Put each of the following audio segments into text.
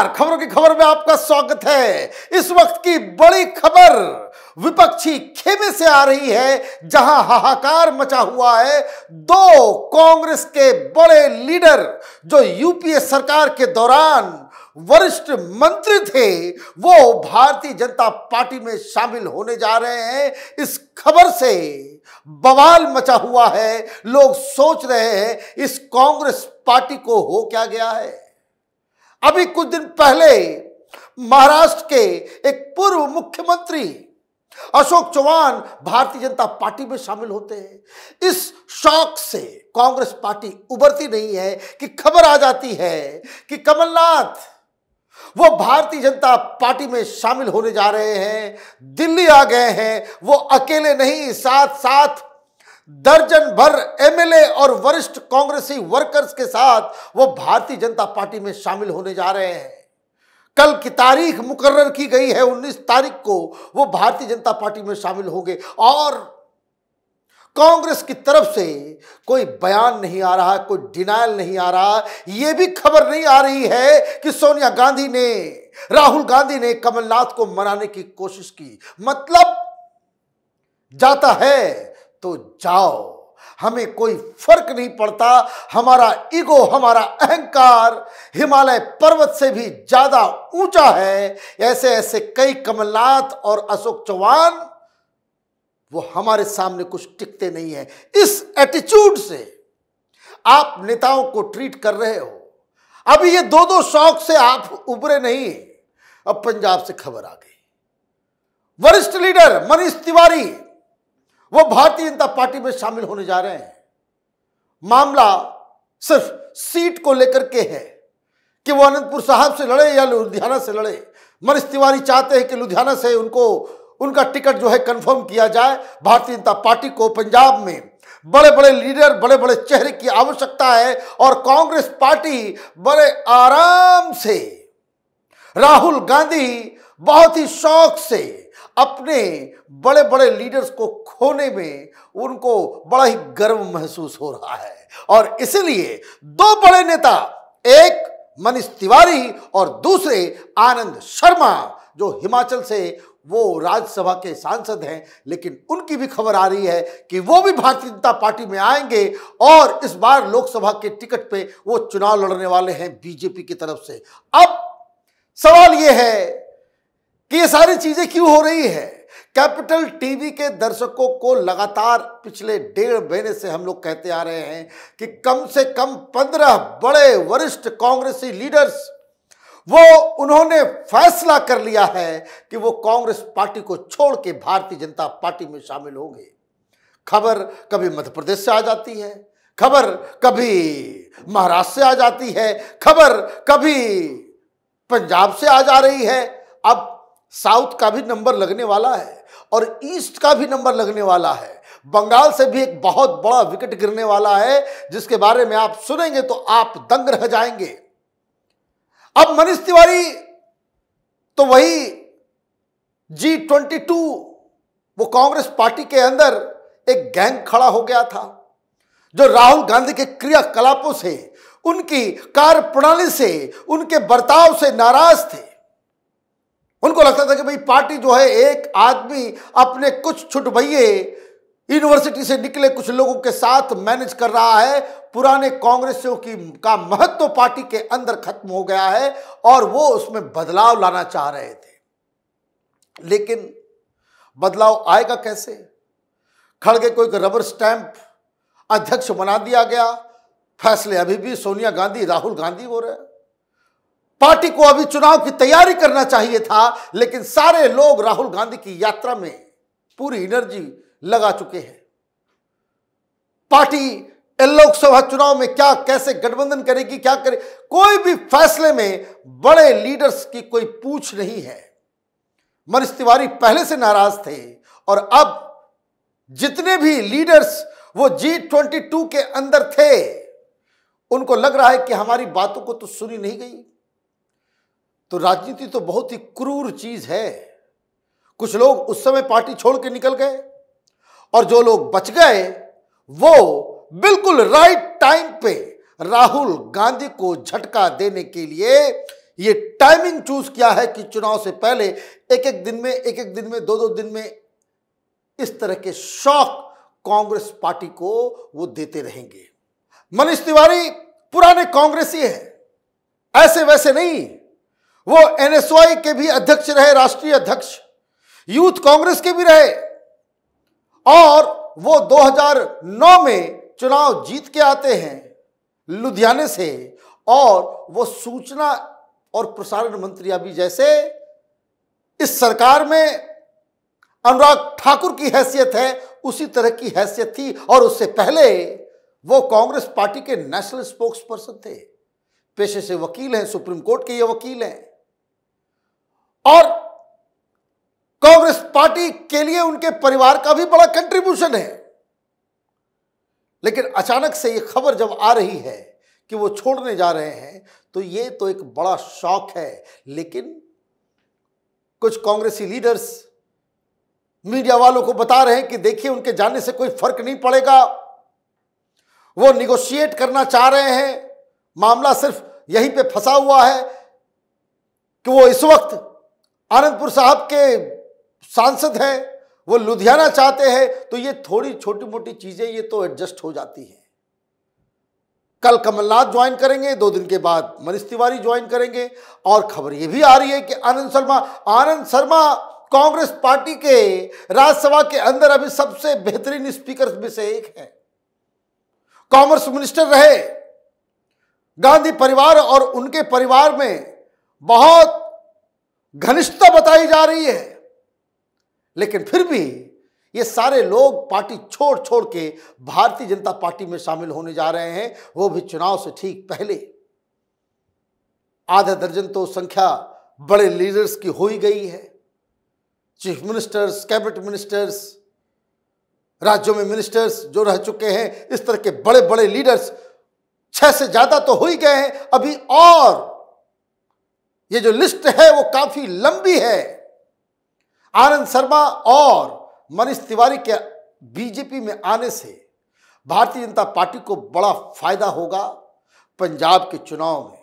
नमस्कार खबरों की खबर में आपका स्वागत है इस वक्त की बड़ी खबर विपक्षी खेमे से आ रही है जहां हाहाकार मचा हुआ है दो कांग्रेस के बड़े लीडर जो यूपीए सरकार के दौरान वरिष्ठ मंत्री थे वो भारतीय जनता पार्टी में शामिल होने जा रहे हैं इस खबर से बवाल मचा हुआ है लोग सोच रहे हैं इस कांग्रेस पार्टी को हो क्या गया है अभी कुछ दिन पहले महाराष्ट्र के एक पूर्व मुख्यमंत्री अशोक चौहान भारतीय जनता पार्टी में शामिल होते हैं इस शौक से कांग्रेस पार्टी उबरती नहीं है कि खबर आ जाती है कि कमलनाथ वो भारतीय जनता पार्टी में शामिल होने जा रहे हैं दिल्ली आ गए हैं वो अकेले नहीं साथ साथ दर्जन भर एमएलए और वरिष्ठ कांग्रेसी वर्कर्स के साथ वो भारतीय जनता पार्टी में शामिल होने जा रहे हैं कल की तारीख मुकर्र की गई है 19 तारीख को वो भारतीय जनता पार्टी में शामिल होंगे और कांग्रेस की तरफ से कोई बयान नहीं आ रहा कोई डिनायल नहीं आ रहा यह भी खबर नहीं आ रही है कि सोनिया गांधी ने राहुल गांधी ने कमलनाथ को मनाने की कोशिश की मतलब जाता है तो जाओ हमें कोई फर्क नहीं पड़ता हमारा ईगो हमारा अहंकार हिमालय पर्वत से भी ज्यादा ऊंचा है ऐसे ऐसे कई कमलनाथ और अशोक चौहान वो हमारे सामने कुछ टिकते नहीं है इस एटीट्यूड से आप नेताओं को ट्रीट कर रहे हो अभी ये दो दो शौक से आप उभरे नहीं अब पंजाब से खबर आ गई वरिष्ठ लीडर मनीष तिवारी वो भारतीय जनता पार्टी में शामिल होने जा रहे हैं मामला सिर्फ सीट को लेकर के है कि वो अनंतपुर साहब से लड़े या लुधियाना से लड़े मनीष तिवारी चाहते हैं कि लुधियाना से उनको उनका टिकट जो है कंफर्म किया जाए भारतीय जनता पार्टी को पंजाब में बड़े बड़े लीडर बड़े बड़े चेहरे की आवश्यकता है और कांग्रेस पार्टी बड़े आराम से राहुल गांधी बहुत ही शौक से अपने बड़े बड़े लीडर्स को खोने में उनको बड़ा ही गर्व महसूस हो रहा है और इसलिए दो बड़े नेता एक मनीष तिवारी और दूसरे आनंद शर्मा जो हिमाचल से वो राज्यसभा के सांसद हैं लेकिन उनकी भी खबर आ रही है कि वो भी भारतीय जनता पार्टी में आएंगे और इस बार लोकसभा के टिकट पे वो चुनाव लड़ने वाले हैं बीजेपी की तरफ से अब सवाल ये है कि ये सारी चीजें क्यों हो रही है कैपिटल टीवी के दर्शकों को लगातार पिछले डेढ़ महीने से हम लोग कहते आ रहे हैं कि कम से कम पंद्रह बड़े वरिष्ठ कांग्रेसी लीडर्स वो उन्होंने फैसला कर लिया है कि वो कांग्रेस पार्टी को छोड़ के भारतीय जनता पार्टी में शामिल होंगे खबर कभी मध्य प्रदेश से आ जाती है खबर कभी महाराष्ट्र से आ जाती है खबर कभी पंजाब से आ जा रही है अब साउथ का भी नंबर लगने वाला है और ईस्ट का भी नंबर लगने वाला है बंगाल से भी एक बहुत बड़ा विकेट गिरने वाला है जिसके बारे में आप सुनेंगे तो आप दंग रह जाएंगे अब मनीष तिवारी तो वही जी ट्वेंटी टू वो कांग्रेस पार्टी के अंदर एक गैंग खड़ा हो गया था जो राहुल गांधी के क्रियाकलापों से उनकी कार्य प्रणाली से उनके बर्ताव से नाराज थे उनको लगता था कि भाई पार्टी जो है एक आदमी अपने कुछ छुटभैये यूनिवर्सिटी से निकले कुछ लोगों के साथ मैनेज कर रहा है पुराने कांग्रेसियों की का महत्व तो पार्टी के अंदर खत्म हो गया है और वो उसमें बदलाव लाना चाह रहे थे लेकिन बदलाव आएगा कैसे खड़गे को एक रबर स्टैंप अध्यक्ष बना दिया गया फैसले अभी भी सोनिया गांधी राहुल गांधी हो रहे हैं पार्टी को अभी चुनाव की तैयारी करना चाहिए था लेकिन सारे लोग राहुल गांधी की यात्रा में पूरी एनर्जी लगा चुके हैं पार्टी लोकसभा चुनाव में क्या कैसे गठबंधन करेगी क्या करे कोई भी फैसले में बड़े लीडर्स की कोई पूछ नहीं है मनीष तिवारी पहले से नाराज थे और अब जितने भी लीडर्स वो जी ट्वेंटी टू के अंदर थे उनको लग रहा है कि हमारी बातों को तो सुनी नहीं गई तो राजनीति तो बहुत ही क्रूर चीज है कुछ लोग उस समय पार्टी छोड़ के निकल गए और जो लोग बच गए वो बिल्कुल राइट टाइम पे राहुल गांधी को झटका देने के लिए ये टाइमिंग चूज किया है कि चुनाव से पहले एक एक दिन में एक एक दिन में दो दो दिन में इस तरह के शौक कांग्रेस पार्टी को वो देते रहेंगे मनीष तिवारी पुराने कांग्रेसी हैं ऐसे वैसे नहीं वो एनएसवाई के भी अध्यक्ष रहे राष्ट्रीय अध्यक्ष यूथ कांग्रेस के भी रहे और वो 2009 में चुनाव जीत के आते हैं लुधियाने से और वो सूचना और प्रसारण मंत्री अभी जैसे इस सरकार में अनुराग ठाकुर की हैसियत है उसी तरह की हैसियत थी और उससे पहले वो कांग्रेस पार्टी के नेशनल स्पोक्स पर्सन थे पेशे से वकील हैं सुप्रीम कोर्ट के ये वकील हैं और कांग्रेस पार्टी के लिए उनके परिवार का भी बड़ा कंट्रीब्यूशन है लेकिन अचानक से ये खबर जब आ रही है कि वो छोड़ने जा रहे हैं तो ये तो एक बड़ा शौक है लेकिन कुछ कांग्रेसी लीडर्स मीडिया वालों को बता रहे हैं कि देखिए उनके जाने से कोई फर्क नहीं पड़ेगा वो निगोशिएट करना चाह रहे हैं मामला सिर्फ यहीं पे फंसा हुआ है कि वो इस वक्त आनंदपुर साहब के सांसद हैं वो लुधियाना चाहते हैं तो ये थोड़ी छोटी मोटी चीजें ये तो एडजस्ट हो जाती हैं कल कमलनाथ ज्वाइन करेंगे दो दिन के बाद मनीष तिवारी ज्वाइन करेंगे और खबर ये भी आ रही है कि आनंद शर्मा आनंद शर्मा कांग्रेस पार्टी के राज्यसभा के अंदर अभी सबसे बेहतरीन स्पीकर में से एक है कॉमर्स मिनिस्टर रहे गांधी परिवार और उनके परिवार में बहुत घनिष्ठता बताई जा रही है लेकिन फिर भी ये सारे लोग पार्टी छोड़ छोड़ के भारतीय जनता पार्टी में शामिल होने जा रहे हैं वो भी चुनाव से ठीक पहले आधा दर्जन तो संख्या बड़े लीडर्स की हो ही गई है चीफ मिनिस्टर्स कैबिनेट मिनिस्टर्स राज्यों में मिनिस्टर्स जो रह चुके हैं इस तरह के बड़े बड़े लीडर्स छह से ज्यादा तो हो ही गए हैं अभी और ये जो लिस्ट है वो काफी लंबी है आनंद शर्मा और मनीष तिवारी के बीजेपी में आने से भारतीय जनता पार्टी को बड़ा फायदा होगा पंजाब के चुनाव में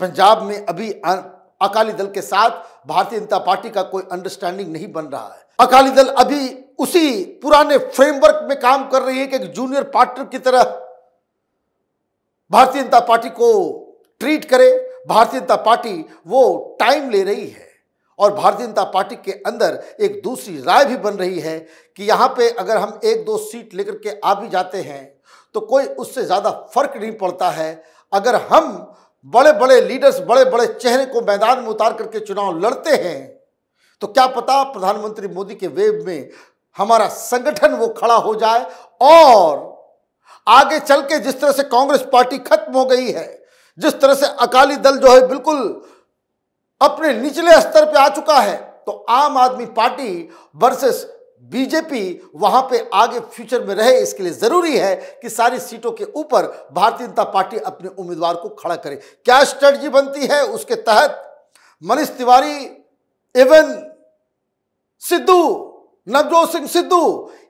पंजाब में अभी अकाली दल के साथ भारतीय जनता पार्टी का कोई अंडरस्टैंडिंग नहीं बन रहा है अकाली दल अभी उसी पुराने फ्रेमवर्क में काम कर रही है कि एक जूनियर पार्टनर की तरह भारतीय जनता पार्टी को ट्रीट करे भारतीय जनता पार्टी वो टाइम ले रही है और भारतीय जनता पार्टी के अंदर एक दूसरी राय भी बन रही है कि यहाँ पे अगर हम एक दो सीट लेकर के आ भी जाते हैं तो कोई उससे ज़्यादा फर्क नहीं पड़ता है अगर हम बड़े बड़े लीडर्स बड़े बड़े चेहरे को मैदान में उतार करके चुनाव लड़ते हैं तो क्या पता प्रधानमंत्री मोदी के वेब में हमारा संगठन वो खड़ा हो जाए और आगे चल के जिस तरह से कांग्रेस पार्टी खत्म हो गई है जिस तरह से अकाली दल जो है बिल्कुल अपने निचले स्तर पे आ चुका है तो आम आदमी पार्टी वर्सेस बीजेपी वहां पे आगे फ्यूचर में रहे इसके लिए जरूरी है कि सारी सीटों के ऊपर भारतीय जनता पार्टी अपने उम्मीदवार को खड़ा करे क्या स्ट्रेटजी बनती है उसके तहत मनीष तिवारी एवं सिद्धू नवजोत सिंह सिद्धू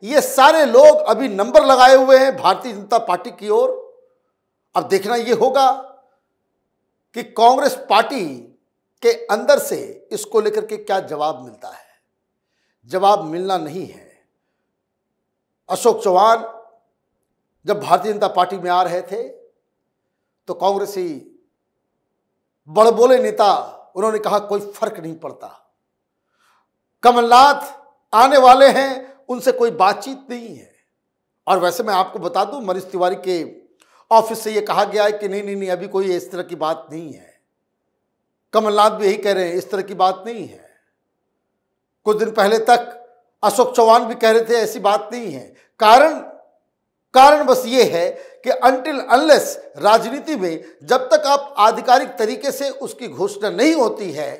ये सारे लोग अभी नंबर लगाए हुए हैं भारतीय जनता पार्टी की ओर अब देखना ये होगा कि कांग्रेस पार्टी के अंदर से इसको लेकर के क्या जवाब मिलता है जवाब मिलना नहीं है अशोक चौहान जब भारतीय जनता पार्टी में आ रहे थे तो कांग्रेसी बड़बोले नेता उन्होंने कहा कोई फर्क नहीं पड़ता कमलनाथ आने वाले हैं उनसे कोई बातचीत नहीं है और वैसे मैं आपको बता दूं मनीष तिवारी के ऑफिस से ये कहा गया है कि नहीं नहीं नहीं अभी कोई इस तरह की बात नहीं है कमलनाथ भी यही कह रहे हैं इस तरह की बात नहीं है कुछ दिन पहले तक अशोक चौहान भी कह रहे थे ऐसी बात नहीं है कारण कारण बस ये है कि अनटिल अनलेस राजनीति में जब तक आप आधिकारिक तरीके से उसकी घोषणा नहीं होती है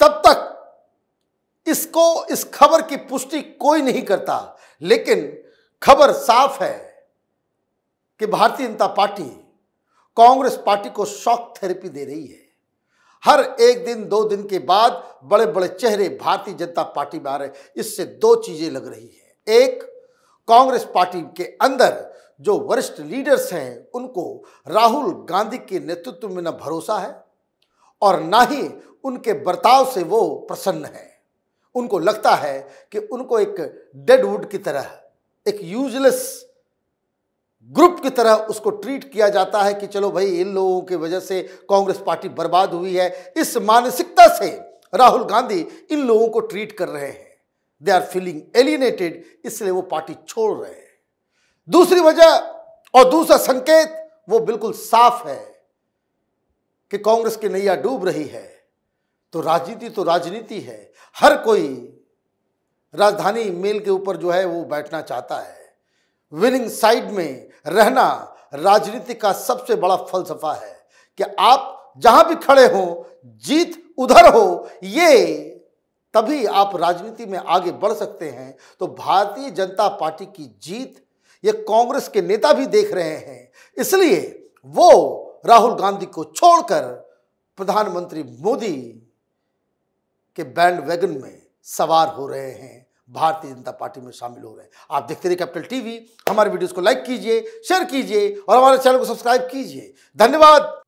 तब तक इसको इस खबर की पुष्टि कोई नहीं करता लेकिन खबर साफ है कि भारतीय जनता पार्टी कांग्रेस पार्टी को शॉक थेरेपी दे रही है हर एक दिन दो दिन के बाद बड़े बड़े चेहरे भारतीय जनता पार्टी में आ रहे इससे दो चीजें लग रही है एक कांग्रेस पार्टी के अंदर जो वरिष्ठ लीडर्स हैं उनको राहुल गांधी के नेतृत्व में न भरोसा है और ना ही उनके बर्ताव से वो प्रसन्न है उनको लगता है कि उनको एक डेड वुड की तरह एक यूजलेस ग्रुप की तरह उसको ट्रीट किया जाता है कि चलो भाई इन लोगों की वजह से कांग्रेस पार्टी बर्बाद हुई है इस मानसिकता से राहुल गांधी इन लोगों को ट्रीट कर रहे हैं दे आर फीलिंग एलिनेटेड इसलिए वो पार्टी छोड़ रहे हैं दूसरी वजह और दूसरा संकेत वो बिल्कुल साफ है कि कांग्रेस की नैया डूब रही है तो राजनीति तो राजनीति है हर कोई राजधानी मेल के ऊपर जो है वो बैठना चाहता है विनिंग साइड में रहना राजनीति का सबसे बड़ा फलसफा है कि आप जहां भी खड़े हो जीत उधर हो ये तभी आप राजनीति में आगे बढ़ सकते हैं तो भारतीय जनता पार्टी की जीत ये कांग्रेस के नेता भी देख रहे हैं इसलिए वो राहुल गांधी को छोड़कर प्रधानमंत्री मोदी के बैंड वैगन में सवार हो रहे हैं भारतीय जनता पार्टी में शामिल हो रहे हैं आप देखते रहिए कैपिटल टीवी हमारे वीडियोस को लाइक कीजिए शेयर कीजिए और हमारे चैनल को सब्सक्राइब कीजिए धन्यवाद